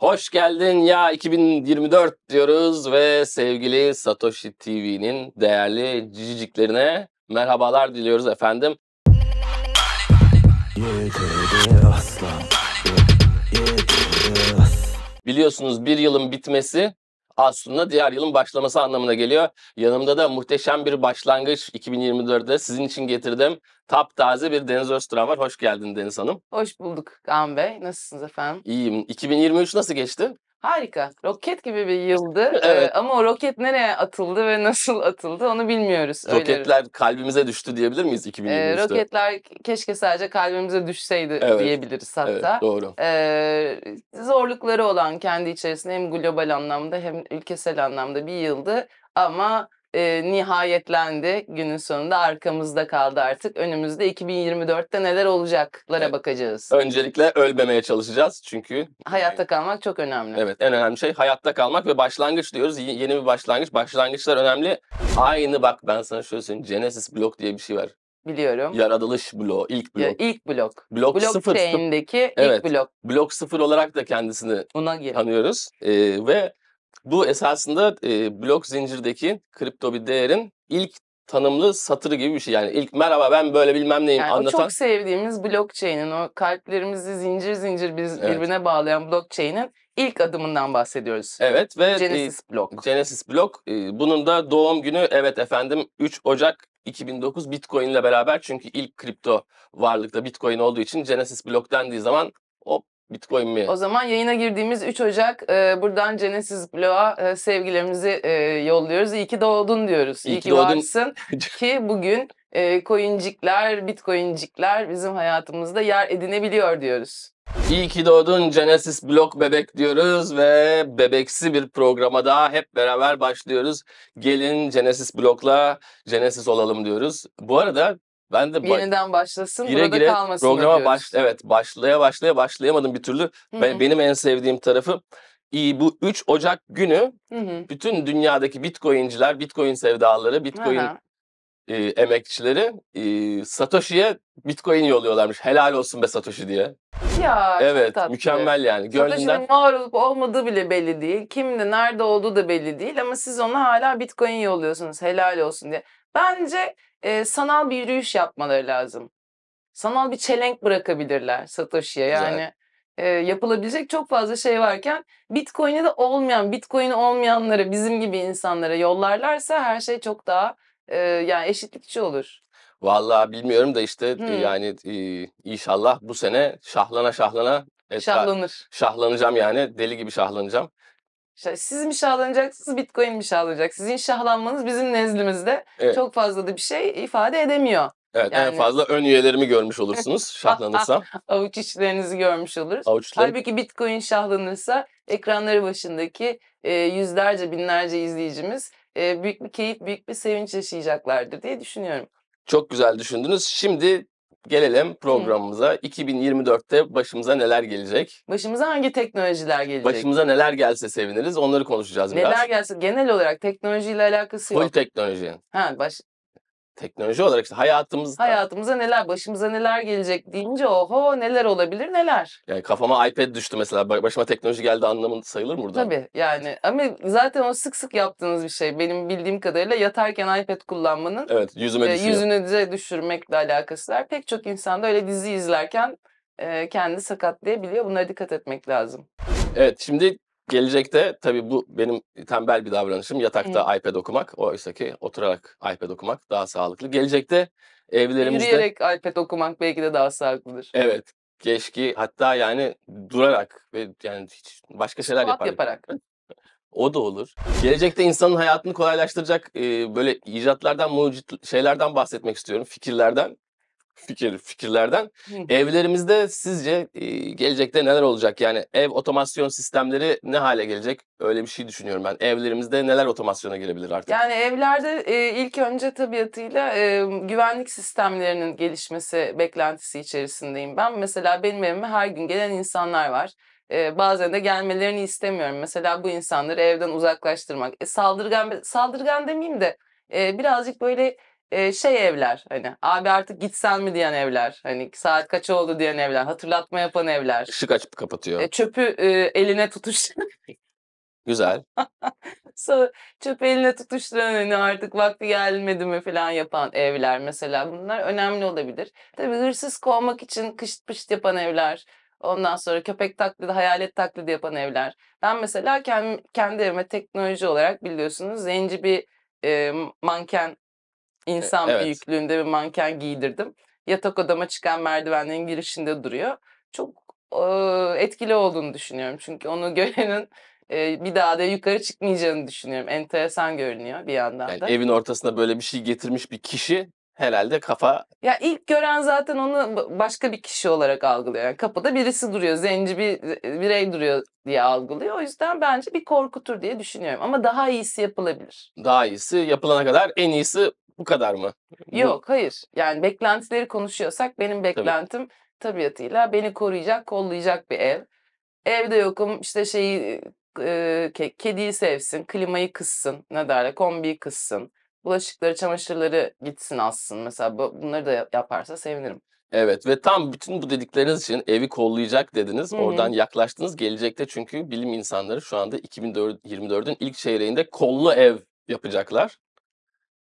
Hoş geldin ya 2024 diyoruz ve sevgili Satoshi TV'nin değerli ciciciklerine merhabalar diliyoruz efendim. Biliyorsunuz bir yılın bitmesi aslında diğer yılın başlaması anlamına geliyor. Yanımda da muhteşem bir başlangıç 2024'de sizin için getirdim. Taptaze bir Deniz Öztürk var. Hoş geldin Deniz Hanım. Hoş bulduk Kaan Bey. Nasılsınız efendim? İyiyim. 2023 nasıl geçti? Harika. Roket gibi bir yıldı. Evet. ama o roket nereye atıldı ve nasıl atıldı onu bilmiyoruz. Roketler öyle. kalbimize düştü diyebilir miyiz 2023'te? Ee, roketler keşke sadece kalbimize düşseydi evet. diyebiliriz hatta. Evet, doğru. Ee, zorlukları olan kendi içerisinde hem global anlamda hem ülkesel anlamda bir yıldı. Ama e, nihayetlendi. Günün sonunda arkamızda kaldı artık. Önümüzde 2024'te neler olacaklara evet. bakacağız. Öncelikle ölmemeye çalışacağız çünkü. Hayatta kalmak çok önemli. Evet en önemli şey hayatta kalmak ve başlangıç diyoruz. Y- yeni bir başlangıç. Başlangıçlar önemli. Aynı bak ben sana şöyle söyleyeyim. Genesis Block diye bir şey var. Biliyorum. Yaratılış bloğu, ilk blok. Ya, ilk blok. Blok, blok sıfır. Blockchain'deki evet, blok. Blok sıfır olarak da kendisini Buna tanıyoruz. Ee, ve bu esasında e, blok zincirdeki kripto bir değerin ilk tanımlı satırı gibi bir şey. Yani ilk merhaba ben böyle bilmem neyim yani anlatan. O çok sevdiğimiz blockchain'in o kalplerimizi zincir zincir biz evet. birbirine bağlayan blockchain'in ilk adımından bahsediyoruz. Evet ve Genesis e, Block. Genesis Block. E, bunun da doğum günü evet efendim 3 Ocak 2009 Bitcoin ile beraber çünkü ilk kripto varlıkta Bitcoin olduğu için Genesis Block dendiği zaman hop Bitcoin mi? O zaman yayına girdiğimiz 3 Ocak e, buradan Genesis Blog'a e, sevgilerimizi e, yolluyoruz. İyi ki doğdun diyoruz. İyi, İyi ki doğdun. varsın ki bugün e, coincikler, bitcoincikler bizim hayatımızda yer edinebiliyor diyoruz. İyi ki doğdun Genesis Blok Bebek diyoruz ve bebeksi bir programa daha hep beraber başlıyoruz. Gelin Genesis Blok'la Genesis olalım diyoruz. Bu arada ben de yeniden başlasın gire burada gire kalmasın programa baş evet başlaya başlaya başlayamadım bir türlü. hı benim en sevdiğim tarafı iyi bu 3 Ocak günü Hı-hı. bütün dünyadaki Bitcoin'ciler, Bitcoin sevdaları, Bitcoin e, emekçileri e, Satoshi'ye Bitcoin yolluyorlarmış. Helal olsun be Satoshi diye. Ya Evet tatlı. mükemmel yani. Gönlünden... var olup olmadığı bile belli değil. Kimde nerede olduğu da belli değil ama siz ona hala bitcoin yolluyorsunuz helal olsun diye. Bence e, sanal bir yürüyüş yapmaları lazım. Sanal bir çelenk bırakabilirler Satoshi'ye. Yani e, yapılabilecek çok fazla şey varken Bitcoin'e de olmayan, Bitcoin'i olmayanlara, bizim gibi insanlara yollarlarsa her şey çok daha e, yani eşitlikçi olur. Vallahi bilmiyorum da işte Hmm. yani e, inşallah bu sene şahlana şahlana e, Şahlanır. şahlanacağım yani deli gibi şahlanacağım. Siz mi şahlanacaksınız, Bitcoin mi şahlanacak? Sizin şahlanmanız bizim nezlimizde evet. çok fazla da bir şey ifade edemiyor. Evet yani... en fazla ön üyelerimi görmüş olursunuz şahlanırsam. Avuç içlerinizi görmüş oluruz. Avuçları... Halbuki Bitcoin şahlanırsa ekranları başındaki e, yüzlerce binlerce izleyicimiz e, büyük bir keyif, büyük bir sevinç yaşayacaklardır diye düşünüyorum. Çok güzel düşündünüz. Şimdi Gelelim programımıza. Hı. 2024'te başımıza neler gelecek? Başımıza hangi teknolojiler gelecek? Başımıza neler gelse seviniriz. Onları konuşacağız neler biraz. Neler gelse genel olarak teknolojiyle alakası yok. Full teknoloji. Ha baş teknoloji olarak işte hayatımızda. Hayatımıza neler, başımıza neler gelecek deyince oho neler olabilir neler. Yani kafama iPad düştü mesela. Başıma teknoloji geldi anlamında sayılır mı burada? Tabii yani ama zaten o sık sık yaptığınız bir şey. Benim bildiğim kadarıyla yatarken iPad kullanmanın evet, yüzüme e, yüzüne düşürmekle alakası var. Pek çok insanda öyle dizi izlerken e, kendi sakatlayabiliyor. Bunlara dikkat etmek lazım. Evet şimdi Gelecekte tabii bu benim tembel bir davranışım. Yatakta iPad okumak. Oysa ki oturarak iPad okumak daha sağlıklı. Gelecekte evlerimizde... Yürüyerek iPad okumak belki de daha sağlıklıdır. Evet. Keşke hatta yani durarak ve yani hiç başka şeyler yaparak. yaparak. O da olur. Gelecekte insanın hayatını kolaylaştıracak e, böyle icatlardan, mucit şeylerden bahsetmek istiyorum, fikirlerden fikir fikirlerden. Evlerimizde sizce gelecekte neler olacak? Yani ev otomasyon sistemleri ne hale gelecek? Öyle bir şey düşünüyorum ben. Evlerimizde neler otomasyona girebilir artık? Yani evlerde ilk önce tabiatıyla güvenlik sistemlerinin gelişmesi beklentisi içerisindeyim ben. Mesela benim evime her gün gelen insanlar var. bazen de gelmelerini istemiyorum. Mesela bu insanları evden uzaklaştırmak. E, saldırgan saldırgan demeyeyim de birazcık böyle e, şey evler hani abi artık gitsen mi diyen evler hani saat kaç oldu diyen evler hatırlatma yapan evler. Işık açıp kapatıyor. E, çöpü e, eline tutuş. Güzel. so, çöpü eline tutuşturan hani artık vakti gelmedi mi falan yapan evler mesela bunlar önemli olabilir. tabi hırsız kovmak için kışt pışt yapan evler. Ondan sonra köpek taklidi, hayalet taklidi yapan evler. Ben mesela kendim, kendi evime teknoloji olarak biliyorsunuz zenci bir e, manken insan evet. büyüklüğünde bir manken giydirdim. Yatak odama çıkan merdivenlerin girişinde duruyor. Çok e, etkili olduğunu düşünüyorum. Çünkü onu görenin e, bir daha da yukarı çıkmayacağını düşünüyorum. Enteresan görünüyor bir yandan da. Yani evin ortasına böyle bir şey getirmiş bir kişi herhalde kafa... Ya ilk gören zaten onu başka bir kişi olarak algılıyor. Yani kapıda birisi duruyor, zenci bir birey duruyor diye algılıyor. O yüzden bence bir korkutur diye düşünüyorum. Ama daha iyisi yapılabilir. Daha iyisi yapılana kadar en iyisi bu kadar mı? Yok hayır. Yani beklentileri konuşuyorsak benim beklentim tabiatıyla beni koruyacak, kollayacak bir ev. Evde yokum işte şeyi e, kediyi sevsin, klimayı kıssın, ne derler kombiyi kıssın. Bulaşıkları, çamaşırları gitsin alsın. Mesela bunları da yaparsa sevinirim. Evet ve tam bütün bu dedikleriniz için evi kollayacak dediniz. Hı-hı. Oradan yaklaştınız. Gelecekte çünkü bilim insanları şu anda 2024'ün ilk çeyreğinde kollu ev yapacaklar.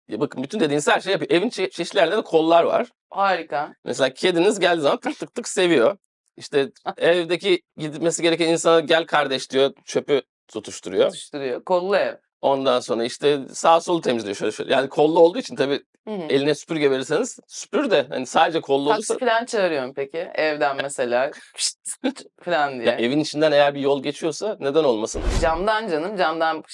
Ya bakın bütün dediğiniz her şey yapıyor. Evin çe- çeşitli yerlerinde kollar var. Harika. Mesela kediniz geldiği zaman tık tık tık seviyor. İşte ah. evdeki gitmesi gereken insana gel kardeş diyor. Çöpü tutuşturuyor. Tutuşturuyor. Kollu ev. Ondan sonra işte sağ solu temizliyor şöyle şöyle. Yani kollu olduğu için tabii Hı hı. Eline süpürge verirseniz süpür de hani sadece kollu olursa. Taksi falan çağırıyorum peki evden mesela falan diye. Ya evin içinden eğer bir yol geçiyorsa neden olmasın? Camdan canım camdan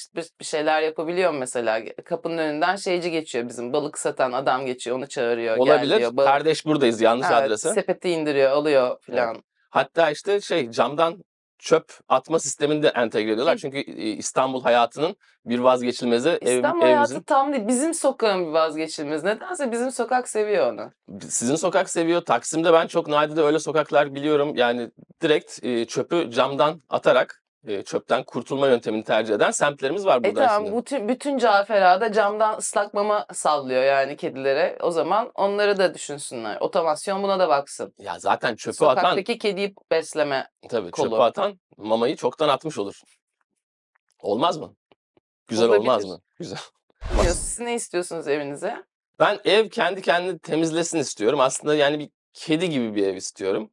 bir şeyler yapabiliyorum mesela. Kapının önünden şeyci geçiyor bizim balık satan adam geçiyor onu çağırıyor. Olabilir gel diyor, balık... kardeş buradayız yanlış evet, adrese. Sepeti indiriyor alıyor falan. Evet. Hatta işte şey camdan çöp atma sistemini de entegre ediyorlar. Hı. Çünkü İstanbul hayatının bir vazgeçilmezi. İstanbul ev, hayatı tam değil. Bizim sokağın bir vazgeçilmezi. Nedense bizim sokak seviyor onu. Sizin sokak seviyor. Taksim'de ben çok nadide öyle sokaklar biliyorum. Yani direkt çöpü camdan atarak e, çöpten kurtulma yöntemini tercih eden semtlerimiz var e, burada. E tamam bütün, bütün Cafera'da camdan ıslak mama sallıyor yani kedilere. O zaman onları da düşünsünler. Otomasyon buna da baksın. Ya zaten çöpü Sokaktaki atan... Sokaktaki kediyi besleme Tabii kolu. çöpü atan mamayı çoktan atmış olur. Olmaz mı? Güzel olmaz mı? Güzel. Siz ne istiyorsunuz evinize? Ben ev kendi kendini temizlesin istiyorum. Aslında yani bir kedi gibi bir ev istiyorum.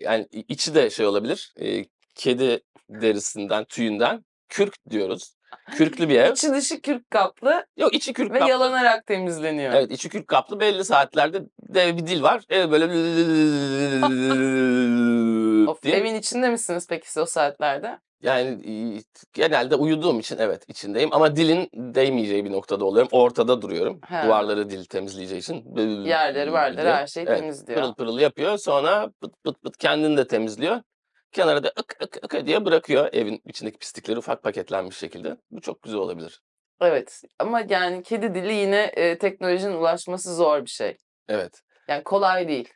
Yani içi de şey olabilir. E, kedi derisinden, tüyünden kürk diyoruz. Kürklü bir ev. İçi dışı kürk kaplı. Yok içi kürk ve kaplı. Ve yalanarak temizleniyor. Evet içi kürk kaplı belli saatlerde dev bir dil var. Ev böyle of, Evin içinde misiniz peki o saatlerde? Yani genelde uyuduğum için evet içindeyim ama dilin değmeyeceği bir noktada oluyorum. Ortada duruyorum. He. Duvarları dil temizleyeceği için. Yerleri varları her şeyi evet, temizliyor. Pırıl pırıl yapıyor sonra pıt pıt pıt kendini de temizliyor kenara da ık ık ık diye bırakıyor evin içindeki pislikleri ufak paketlenmiş şekilde. Bu çok güzel olabilir. Evet ama yani kedi dili yine e, teknolojinin ulaşması zor bir şey. Evet. Yani kolay değil.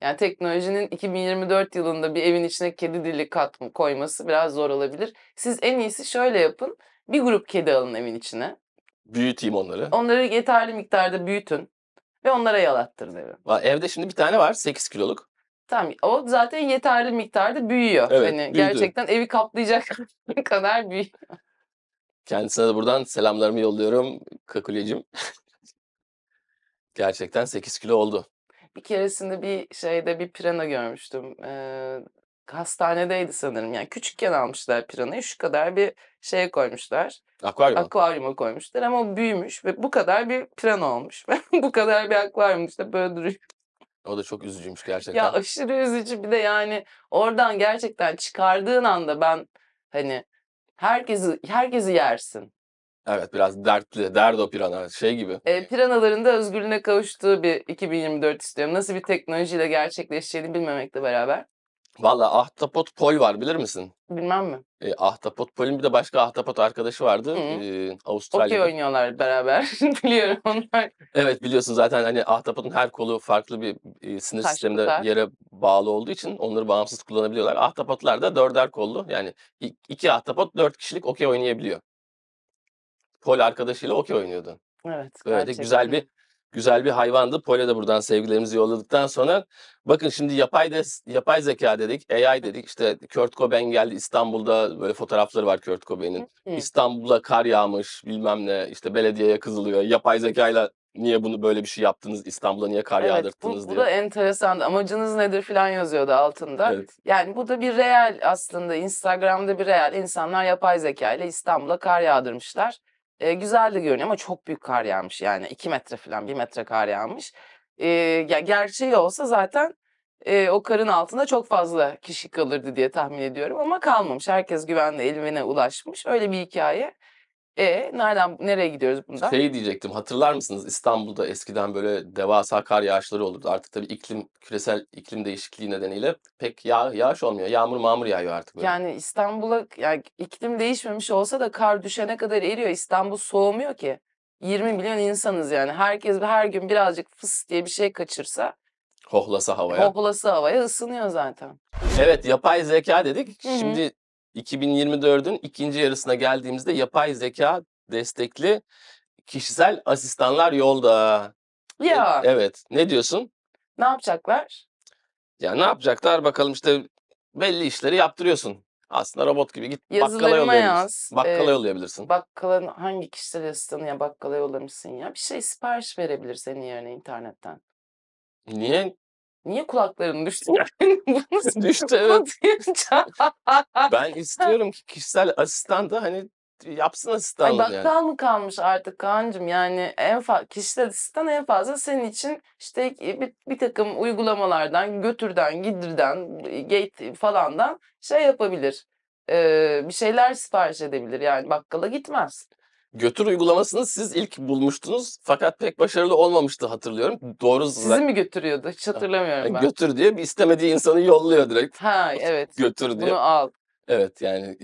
Yani teknolojinin 2024 yılında bir evin içine kedi dili kat koyması biraz zor olabilir. Siz en iyisi şöyle yapın. Bir grup kedi alın evin içine. Büyüteyim onları. Onları yeterli miktarda büyütün ve onlara yalattırın evi. Evde şimdi bir tane var 8 kiloluk. Tamam o zaten yeterli miktarda büyüyor. Evet, hani büyüdü. gerçekten evi kaplayacak kadar büyüyor. Kendisine de buradan selamlarımı yolluyorum Kakulyeciğim. gerçekten 8 kilo oldu. Bir keresinde bir şeyde bir pirana görmüştüm. Ee, hastanedeydi sanırım. Yani küçükken almışlar piranayı. Şu kadar bir şeye koymuşlar. Akvaryuma. Akvaryuma koymuşlar ama o büyümüş ve bu kadar bir pirana olmuş. bu kadar bir akvaryum işte böyle duruyor. O da çok üzücüymüş gerçekten. Ya aşırı üzücü bir de yani oradan gerçekten çıkardığın anda ben hani herkesi herkesi yersin. Evet biraz dertli, derdo pirana şey gibi. E, piranaların da özgürlüğüne kavuştuğu bir 2024 istiyorum. Nasıl bir teknolojiyle gerçekleşeceğini bilmemekle beraber. Valla ahtapot pol var bilir misin? Bilmem mi? E, ahtapot polin bir de başka ahtapot arkadaşı vardı. E, Avustralya'da. Okey oynuyorlar beraber. Biliyorum onlar. Evet biliyorsun zaten hani ahtapotun her kolu farklı bir e, sinir Taş sisteminde tutar. yere bağlı olduğu için onları bağımsız kullanabiliyorlar. Ahtapotlar da dörder kollu. Yani iki ahtapot dört kişilik okey oynayabiliyor. Pol arkadaşıyla okey oynuyordu. Evet. Böyle de güzel bir güzel bir hayvandı. Pol'e de buradan sevgilerimizi yolladıktan sonra bakın şimdi yapay de, yapay zeka dedik, AI dedik. İşte Kurt Cobain geldi İstanbul'da böyle fotoğrafları var Kurt Cobain'in. İstanbul'a kar yağmış bilmem ne işte belediyeye kızılıyor. Yapay zekayla niye bunu böyle bir şey yaptınız İstanbul'a niye kar evet, yağdırttınız bu, diye. Bu da enteresan amacınız nedir filan yazıyordu altında. Evet. Yani bu da bir real aslında Instagram'da bir real İnsanlar yapay zeka ile İstanbul'a kar yağdırmışlar. E, güzel de görünüyor ama çok büyük kar yağmış yani. 2 metre falan 1 metre kar yağmış. E, ya gerçeği olsa zaten e, o karın altında çok fazla kişi kalırdı diye tahmin ediyorum ama kalmamış. Herkes güvenle elimine ulaşmış. Öyle bir hikaye. E nereden nereye gidiyoruz bundan? Şey diyecektim hatırlar mısınız İstanbul'da eskiden böyle devasa kar yağışları olurdu. Artık tabii iklim küresel iklim değişikliği nedeniyle pek yağ, yağış olmuyor. Yağmur mağmur yağıyor artık böyle. Yani İstanbul'a yani iklim değişmemiş olsa da kar düşene kadar eriyor. İstanbul soğumuyor ki. 20 milyon insanız yani. Herkes her gün birazcık fıs diye bir şey kaçırsa hohlasa havaya. Hohlasa havaya ısınıyor zaten. Evet yapay zeka dedik. Hı-hı. Şimdi 2024'ün ikinci yarısına geldiğimizde yapay zeka destekli kişisel asistanlar yolda. E, ya. Evet. Ne diyorsun? Ne yapacaklar? Ya ne yapacaklar bakalım işte belli işleri yaptırıyorsun. Aslında robot gibi git bakkala yollayabilirsin. Yaz, bakkala ee, yollayabilirsin. Bakkalanın hangi kişisel asistanı ya bakkala yollamışsın ya. Bir şey sipariş verebilir senin yerine internetten. Niye? Niye kulakların düştü? düştü şey? evet. Şey? ben istiyorum ki kişisel asistan da hani yapsın asistan. Ay, bakkal yani. mı kalmış artık Kaan'cığım yani en fa- kişisel asistan en fazla senin için işte e, bir, bir takım uygulamalardan götürden gidirden gate falandan şey yapabilir ee, bir şeyler sipariş edebilir yani bakkala gitmez. Götür uygulamasını siz ilk bulmuştunuz fakat pek başarılı olmamıştı hatırlıyorum. Doğru Sizi mi götürüyordu? Hiç hatırlamıyorum e, ben. Götür diye bir istemediği insanı yolluyor direkt. Ha evet. Götür diye. Bunu al. Evet yani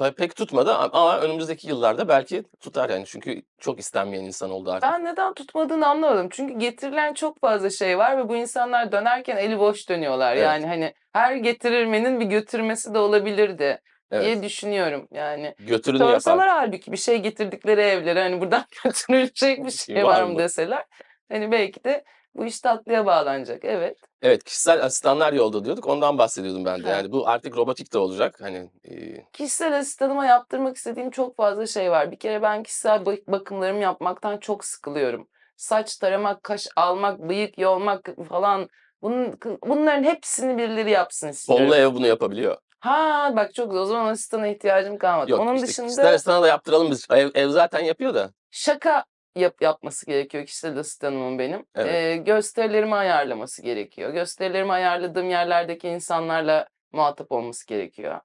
e, pek tutmadı ama önümüzdeki yıllarda belki tutar yani çünkü çok istenmeyen insan oldu artık. Ben neden tutmadığını anlamadım. Çünkü getirilen çok fazla şey var ve bu insanlar dönerken eli boş dönüyorlar. Evet. Yani hani her getirilmenin bir götürmesi de olabilirdi evet. diye düşünüyorum yani. Götürünü Sorsalar yapar. halbuki bir şey getirdikleri evlere hani buradan götürülecek bir şey var, var mı deseler. Hani belki de bu iş tatlıya bağlanacak. Evet. Evet kişisel asistanlar yolda diyorduk. Ondan bahsediyordum ben de. Yani bu artık robotik de olacak. Hani e... kişisel asistanıma yaptırmak istediğim çok fazla şey var. Bir kere ben kişisel bakımlarımı yapmaktan çok sıkılıyorum. Saç taramak, kaş almak, bıyık yolmak falan Bunun, bunların hepsini birileri yapsın istiyorum. Pollu ev bunu yapabiliyor. Ha bak çok güzel. O zaman asistana ihtiyacım kalmadı. Yok, Onun işte, dışında... İster sana da yaptıralım biz. Ev, ev zaten yapıyor da. Şaka yap, yapması gerekiyor kişisel asistanımın benim. Evet. Ee, gösterilerimi ayarlaması gerekiyor. Gösterilerimi ayarladığım yerlerdeki insanlarla muhatap olması gerekiyor.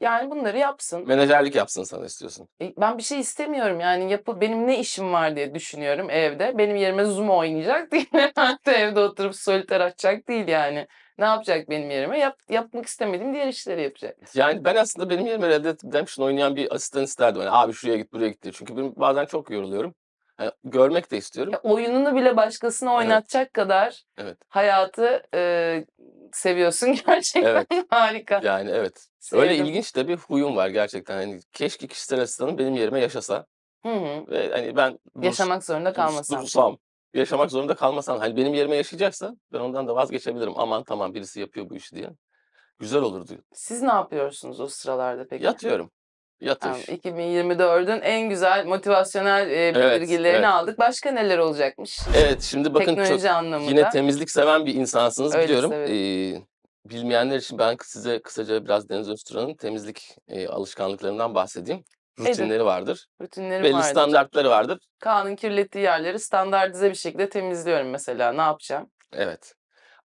Yani bunları yapsın. Menajerlik yapsın sana istiyorsun. E, ben bir şey istemiyorum yani yapı benim ne işim var diye düşünüyorum evde. Benim yerime Zoom oynayacak değil evde oturup soliter açacak değil yani. Ne yapacak benim yerime? Yap, yapmak istemediğim diğer işleri yapacak. Yani ben aslında benim yerime Red Dead Redemption oynayan bir asistan isterdim. Yani abi şuraya git buraya git diye. Çünkü ben bazen çok yoruluyorum. Yani görmek de istiyorum. Ya, oyununu bile başkasına oynatacak evet. kadar evet. hayatı e, seviyorsun gerçekten. Evet. Harika. Yani evet. Sevdim. Öyle ilginç de bir huyum var gerçekten. Hani keşke kişisel asistanım benim yerime yaşasa. Hı hı. Ve hani ben yaşamak zorunda kalmasam. Dursam yaşamak zorunda kalmasan hani benim yerime yaşayacaksa ben ondan da vazgeçebilirim. Aman tamam birisi yapıyor bu işi diye. Güzel olur diyor. Siz ne yapıyorsunuz o sıralarda peki? Yatıyorum. Yatış. Yani 2024'ün en güzel motivasyonel e, bilgilerini evet, evet. aldık. Başka neler olacakmış? Evet şimdi bakın Teknoloji çok anlamında. yine temizlik seven bir insansınız Öyle biliyorum. Ee, bilmeyenler için ben size kısaca biraz Deniz Öztürk'ün temizlik e, alışkanlıklarından bahsedeyim rutinleri vardır. Rutinleri Belli vardır. standartları vardır. Kaan'ın kirlettiği yerleri standartize bir şekilde temizliyorum mesela. Ne yapacağım? Evet.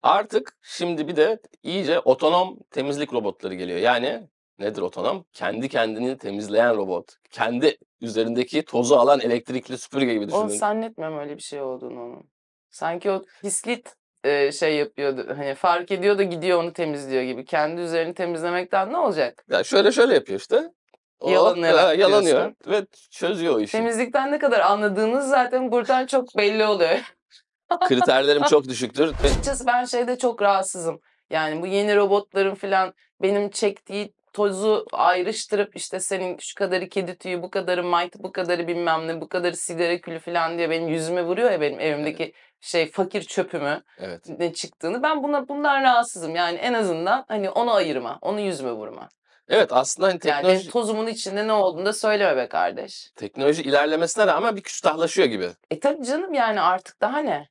Artık şimdi bir de iyice otonom temizlik robotları geliyor. Yani nedir otonom? Kendi kendini temizleyen robot. Kendi üzerindeki tozu alan elektrikli süpürge gibi düşünün. Onu zannetmem öyle bir şey olduğunu onun. Sanki o pislit e, şey yapıyordu. Hani fark ediyor da gidiyor onu temizliyor gibi. Kendi üzerini temizlemekten ne olacak? Ya şöyle şöyle yapıyor işte. O e, Yalan, neler yalanıyor diyorsun. ve çözüyor o işi. Temizlikten ne kadar anladığınız zaten buradan çok belli oluyor. Kriterlerim çok düşüktür. Açıkçası ben şeyde çok rahatsızım. Yani bu yeni robotların falan benim çektiği tozu ayrıştırıp işte senin şu kadarı kedi tüyü, bu kadarı mite, bu kadarı bilmem ne, bu kadarı sigara külü falan diye benim yüzüme vuruyor ya benim evimdeki evet. şey fakir çöpümü evet. ne çıktığını. Ben buna bundan rahatsızım. Yani en azından hani onu ayırma, onu yüzüme vurma. Evet aslında hani teknoloji... Yani tozumun içinde ne olduğunu da söyleme be kardeş. Teknoloji ilerlemesine rağmen bir küstahlaşıyor gibi. E tabii canım yani artık daha ne?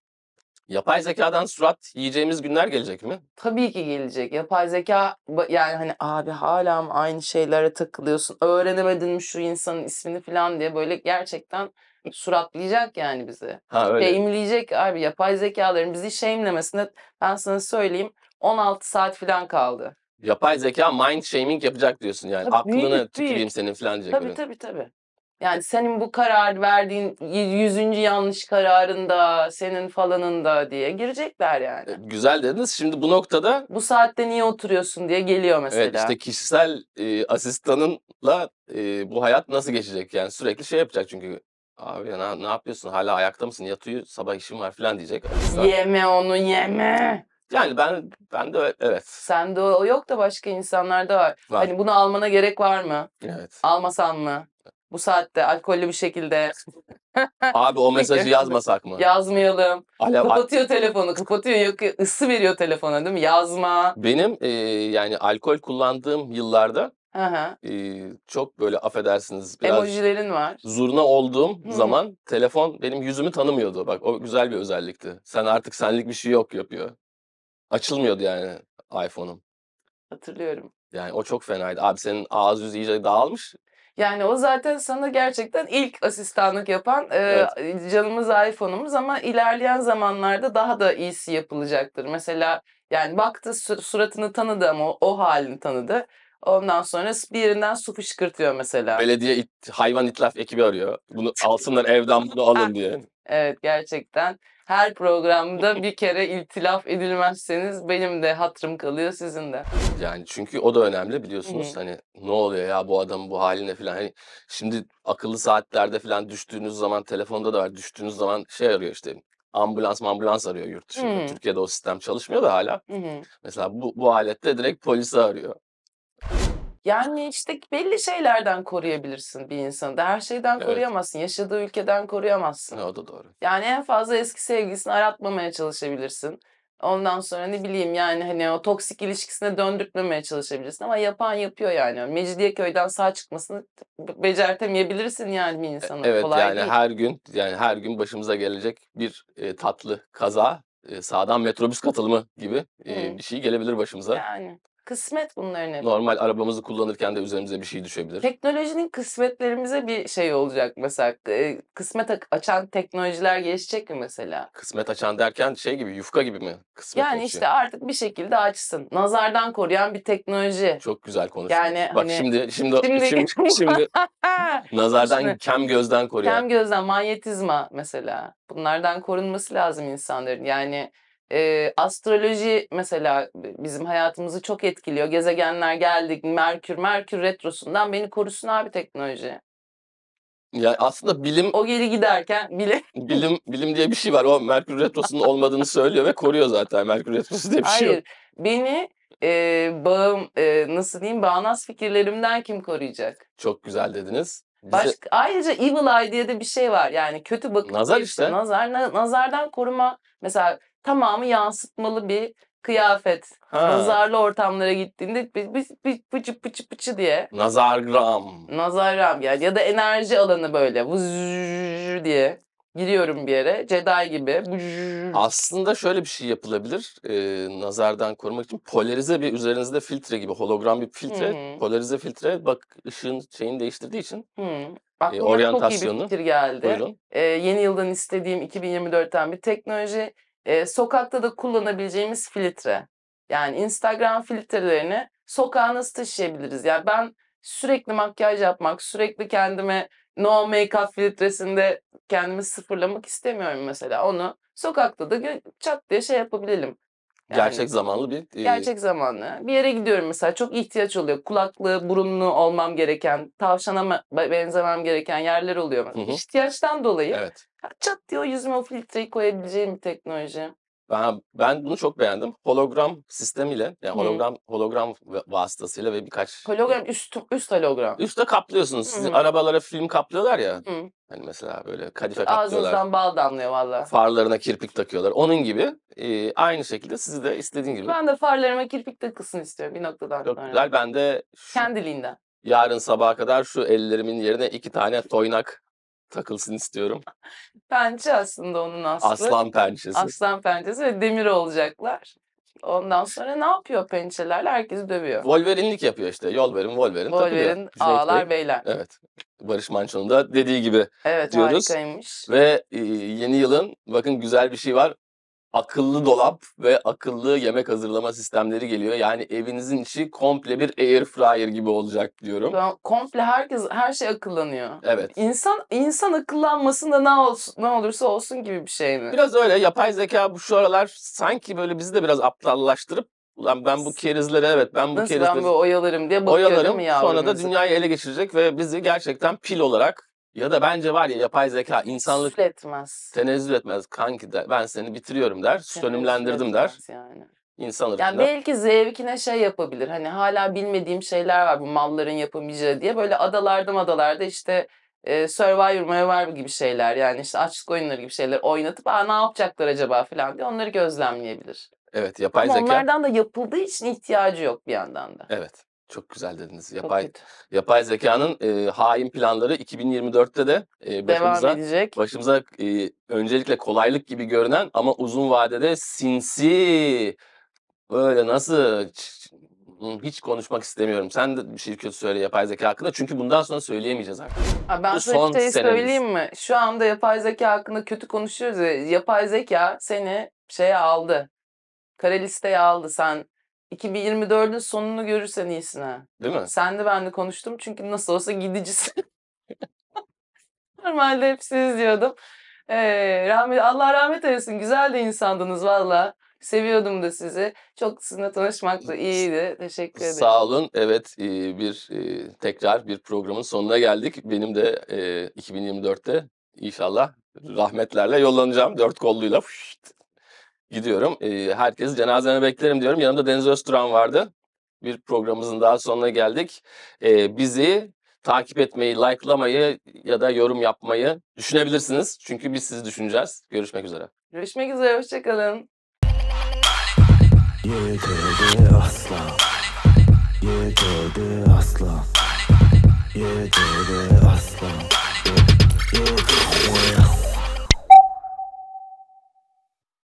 Yapay zekadan surat yiyeceğimiz günler gelecek mi? Tabii ki gelecek. Yapay zeka yani hani abi hala mı aynı şeylere takılıyorsun? Öğrenemedin mi şu insanın ismini falan diye böyle gerçekten suratlayacak yani bizi. Ha öyle. Shameleyecek abi yapay zekaların bizi shamelemesine ben sana söyleyeyim 16 saat falan kaldı. Yapay zeka mind shaming yapacak diyorsun yani. Tabii, Aklını büyük, tüküreyim senin falan diyecek. Tabii öyle. tabii tabii. Yani senin bu karar verdiğin yüzüncü yanlış kararında, senin falanında diye girecekler yani. E, güzel dediniz. Şimdi bu noktada... Bu saatte niye oturuyorsun diye geliyor mesela. Evet işte kişisel e, asistanınla e, bu hayat nasıl geçecek yani sürekli şey yapacak çünkü Abi ya ne, ne yapıyorsun? Hala ayakta mısın? Yatıyor sabah işim var falan diyecek. Yeme onu yeme. Yani ben ben de evet. Sen de o yok da başka insanlarda var. var. Hani bunu almana gerek var mı? Evet. Almasan mı? Bu saatte alkollü bir şekilde. Abi o mesajı yazmasak mı? Yazmayalım. Alev, kapatıyor telefonu, kapatıyor, yok ısı veriyor telefona değil mi? Yazma. Benim e, yani alkol kullandığım yıllarda E, çok böyle affedersiniz biraz emojilerin var. Zurna olduğum Hı. zaman telefon benim yüzümü tanımıyordu. Bak o güzel bir özellikti. Sen artık senlik bir şey yok yapıyor. Açılmıyordu yani iPhone'um. Hatırlıyorum. Yani o çok fenaydı. Abi senin ağız yüzü iyice dağılmış. Yani o zaten sana gerçekten ilk asistanlık yapan e, canımız iPhone'umuz ama ilerleyen zamanlarda daha da iyisi yapılacaktır. Mesela yani baktı suratını tanıdı ama o, o halini tanıdı. Ondan sonra bir yerinden su fışkırtıyor mesela. Belediye it, hayvan itlaf ekibi arıyor. Bunu alsınlar evden bunu alın ah, diye. Evet gerçekten her programda bir kere iltilaf edilmezseniz benim de hatırım kalıyor sizin de. Yani çünkü o da önemli biliyorsunuz Hı. hani ne oluyor ya bu adam bu haline falan. Hani şimdi akıllı saatlerde falan düştüğünüz zaman telefonda da var düştüğünüz zaman şey arıyor işte ambulans ambulans arıyor yurt dışında. Hı. Türkiye'de o sistem çalışmıyor da hala. Hı. Mesela bu, bu aletle direkt polisi arıyor. Yani işte belli şeylerden koruyabilirsin bir insanı da. Her şeyden evet. koruyamazsın. Yaşadığı ülkeden koruyamazsın. O da doğru. Yani en fazla eski sevgilisini aratmamaya çalışabilirsin. Ondan sonra ne bileyim yani hani o toksik ilişkisine döndürtmemeye çalışabilirsin ama yapan yapıyor yani. Mecidiyeköy'den sağ çıkmasını becertemeyebilirsin yani bir e, insana. Evet Kolay yani değil. her gün yani her gün başımıza gelecek bir e, tatlı kaza, e, sağdan metrobüs katılımı gibi e, bir şey gelebilir başımıza. Yani Kısmet bunların hep. Normal arabamızı kullanırken de üzerimize bir şey düşebilir. Teknolojinin kısmetlerimize bir şey olacak mesela. Ee, kısmet açan teknolojiler gelişecek mi mesela? Kısmet açan derken şey gibi yufka gibi mi? Kısmet yani açıyor. işte artık bir şekilde açsın. Nazardan koruyan bir teknoloji. Çok güzel konuştun. Yani Bak hani, şimdi şimdi şimdi, şimdi, şimdi nazardan şimdi, kem gözden koruyan. Kem gözden manyetizma mesela. Bunlardan korunması lazım insanların. Yani e, astroloji mesela bizim hayatımızı çok etkiliyor. Gezegenler geldik, Merkür, Merkür retrosundan beni korusun abi teknoloji. Ya aslında bilim o geri giderken bile bilim bilim diye bir şey var. O Merkür retrosunun olmadığını söylüyor ve koruyor zaten. Merkür retrosu diye bir Hayır, şey yok. Beni e, bağım e, nasıl diyeyim bağnaz fikirlerimden kim koruyacak? Çok güzel dediniz. Bize... Başka, ayrıca evil eye diye de bir şey var. Yani kötü bakış. Nazar işte. Nazar, na, nazardan koruma. Mesela tamamı yansıtmalı bir kıyafet. Ha. Nazarlı ortamlara gittiğinde pıçı pıçı pıçı diye. Nazargram. Nazargram yani ya da enerji alanı böyle vızz diye giriyorum bir yere Jedi gibi. Aslında şöyle bir şey yapılabilir e, nazardan korumak için polarize bir üzerinizde filtre gibi hologram bir filtre Hı-hı. polarize filtre bak ışığın şeyini değiştirdiği için Hı-hı. e, çok iyi bir fikir geldi. Buyurun. E, yeni yıldan istediğim 2024'ten bir teknoloji e, sokakta da kullanabileceğimiz filtre. Yani Instagram filtrelerini sokağa nasıl taşıyabiliriz? Yani ben sürekli makyaj yapmak, sürekli kendime no make-up filtresinde kendimi sıfırlamak istemiyorum mesela. Onu sokakta da çat diye şey yapabilelim gerçek zamanlı bir... E... Gerçek zamanlı. Bir yere gidiyorum mesela çok ihtiyaç oluyor. Kulaklı, burunlu olmam gereken, tavşana benzemem gereken yerler oluyor. Hı hı. İhtiyaçtan dolayı evet. çat diyor yüzüme o filtreyi koyabileceğim bir teknoloji. Ben ben bunu çok beğendim. Hologram sistemiyle yani hologram hmm. hologram vasıtasıyla ve birkaç hologram üst üst hologram. Üste kaplıyorsunuz. Siz hmm. arabalara film kaplıyorlar ya. Hmm. Hani mesela böyle kadife kaplıyorlar. Ağzınızdan bal damlıyor valla. Farlarına kirpik takıyorlar. Onun gibi e, aynı şekilde sizi de istediğin gibi. Ben de farlarıma kirpik takılsın istiyorum bir noktadan Çok güzel. Ben de şu, kendiliğinden. Yarın sabaha kadar şu ellerimin yerine iki tane toynak takılsın istiyorum. Pençe aslında onun aslı. Aslan pençesi. Aslan pençesi ve demir olacaklar. Ondan sonra ne yapıyor pençelerle? Herkesi dövüyor. Wolverine'lik yapıyor işte. Yol verin, Wolverine Wolverine takılıyor. Şey ağlar Bey. beyler. Evet. Barış Manço'nun da dediği gibi evet, diyoruz. Evet harikaymış. Ve yeni yılın bakın güzel bir şey var akıllı dolap ve akıllı yemek hazırlama sistemleri geliyor. Yani evinizin içi komple bir air fryer gibi olacak diyorum. komple herkes her şey akıllanıyor. Evet. İnsan insan akıllanmasında ne olsun, ne olursa olsun gibi bir şey mi? Biraz öyle. Yapay zeka bu şu aralar sanki böyle bizi de biraz aptallaştırıp Ulan ben bu kerizlere evet ben bu Nasıl kerizleri ben bu oyalarım diye bakıyorum oyalarım, Sonra da dünyayı ele geçirecek ve bizi gerçekten pil olarak ya da bence var ya yapay zeka insanlık Süt tenezzül etmez kanki de ben seni bitiriyorum der. Sönümlendirdim der. Etmez Yani. İnsan ırkında. Yani belki zevkine şey yapabilir. Hani hala bilmediğim şeyler var bu malların yapamayacağı diye. Böyle adalarda adalarda işte e, Survivor, Survivor gibi şeyler yani işte açlık oyunları gibi şeyler oynatıp Aa, ne yapacaklar acaba falan diye onları gözlemleyebilir. Evet yapay Ama zeka. onlardan da yapıldığı için ihtiyacı yok bir yandan da. Evet. Çok güzel dediniz. Yapay kötü. yapay zekanın e, hain planları 2024'te de e, başımıza Devam edecek. başımıza e, öncelikle kolaylık gibi görünen ama uzun vadede sinsi böyle nasıl hiç konuşmak istemiyorum. Sen de bir şey kötü söyle yapay zeka hakkında. Çünkü bundan sonra söyleyemeyeceğiz artık. Abi ben Bu son şey söyleyeyim mi? Şu anda yapay zeka hakkında kötü konuşuyoruz ya. Yapay zeka seni şeye aldı. Kara listeye aldı. Sen 2024'ün sonunu görürsen iyisine. Değil mi? Sen de ben de konuştum çünkü nasıl olsa gidicisin. Normalde hep siz diyordum. Ee, rahmet, Allah rahmet eylesin. Güzel de insandınız valla. Seviyordum da sizi. Çok sizinle tanışmak da iyiydi. Teşekkür ederim. Sağ olun. Evet bir tekrar bir programın sonuna geldik. Benim de 2024'te inşallah rahmetlerle yollanacağım. Dört kolluyla. Fışt gidiyorum. E, herkes cenazene beklerim diyorum. Yanımda Deniz Özturan vardı. Bir programımızın daha sonuna geldik. bizi takip etmeyi, likelamayı ya da yorum yapmayı düşünebilirsiniz. Çünkü biz sizi düşüneceğiz. Görüşmek üzere. Görüşmek üzere, hoşçakalın. Yetedi asla Yetedi asla Yetedi asla Yetedi asla